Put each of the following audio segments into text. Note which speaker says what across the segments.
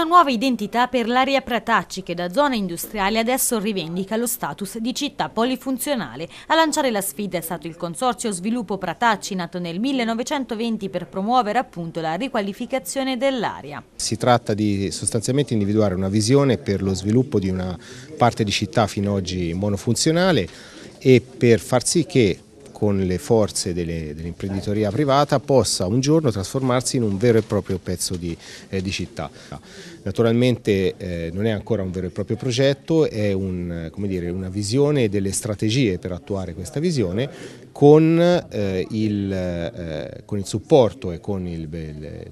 Speaker 1: Una nuova identità per l'area Pratacci che da zona industriale adesso rivendica lo status di città polifunzionale. A lanciare la sfida è stato il Consorzio Sviluppo Pratacci nato nel 1920 per promuovere appunto la riqualificazione dell'area.
Speaker 2: Si tratta di sostanzialmente individuare una visione per lo sviluppo di una parte di città fino ad oggi monofunzionale e per far sì che con le forze dell'imprenditoria dell privata possa un giorno trasformarsi in un vero e proprio pezzo di, eh, di città. Naturalmente eh, non è ancora un vero e proprio progetto, è un, dire, una visione delle strategie per attuare questa visione con, eh, il, eh, con il, supporto e con il, il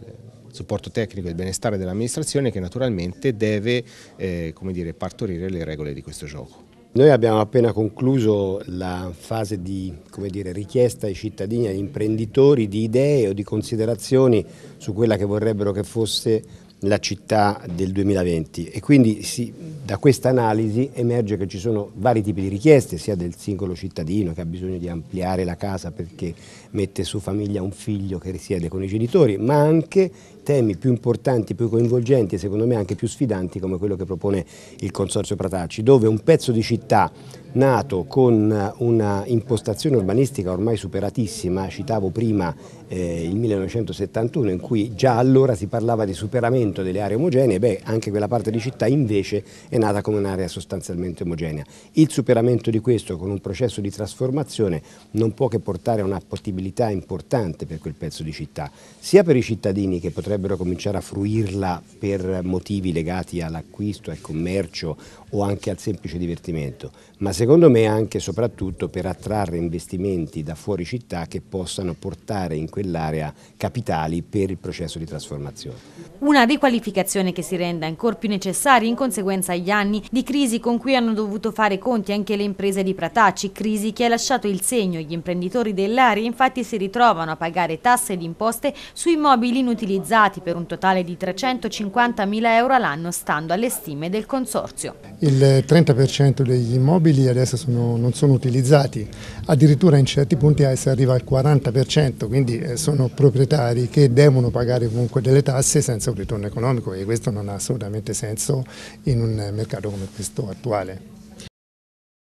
Speaker 2: supporto tecnico e il benestare dell'amministrazione che naturalmente deve eh, dire, partorire le regole di questo gioco.
Speaker 3: Noi abbiamo appena concluso la fase di dire, richiesta ai cittadini, agli imprenditori di idee o di considerazioni su quella che vorrebbero che fosse la città del 2020 e quindi si, da questa analisi emerge che ci sono vari tipi di richieste, sia del singolo cittadino che ha bisogno di ampliare la casa perché mette su famiglia un figlio che risiede con i genitori, ma anche temi più importanti, più coinvolgenti e secondo me anche più sfidanti come quello che propone il Consorzio Pratacci, dove un pezzo di città nato con una impostazione urbanistica ormai superatissima, citavo prima eh, il 1971 in cui già allora si parlava di superamento delle aree omogenee, beh anche quella parte di città invece è nata come un'area sostanzialmente omogenea. Il superamento di questo con un processo di trasformazione non può che portare a una possibilità importante per quel pezzo di città, sia per i cittadini che potrebbero cominciare a fruirla per motivi legati all'acquisto, al commercio o anche al semplice divertimento, ma secondo me anche e soprattutto per attrarre investimenti da fuori città che possano portare in quell'area capitali per il processo di trasformazione.
Speaker 1: Una riqualificazione che si renda ancora più necessaria in conseguenza agli anni di crisi con cui hanno dovuto fare conti anche le imprese di Pratacci, crisi che ha lasciato il segno. Gli imprenditori dell'area infatti si ritrovano a pagare tasse ed imposte su immobili inutilizzati per un totale di 350 mila euro all'anno stando alle stime del Consorzio.
Speaker 4: Il 30% degli immobili adesso sono, non sono utilizzati, addirittura in certi punti si arriva al 40%, quindi eh, sono proprietari che devono pagare comunque delle tasse senza un ritorno economico e questo non ha assolutamente senso in un mercato come questo attuale.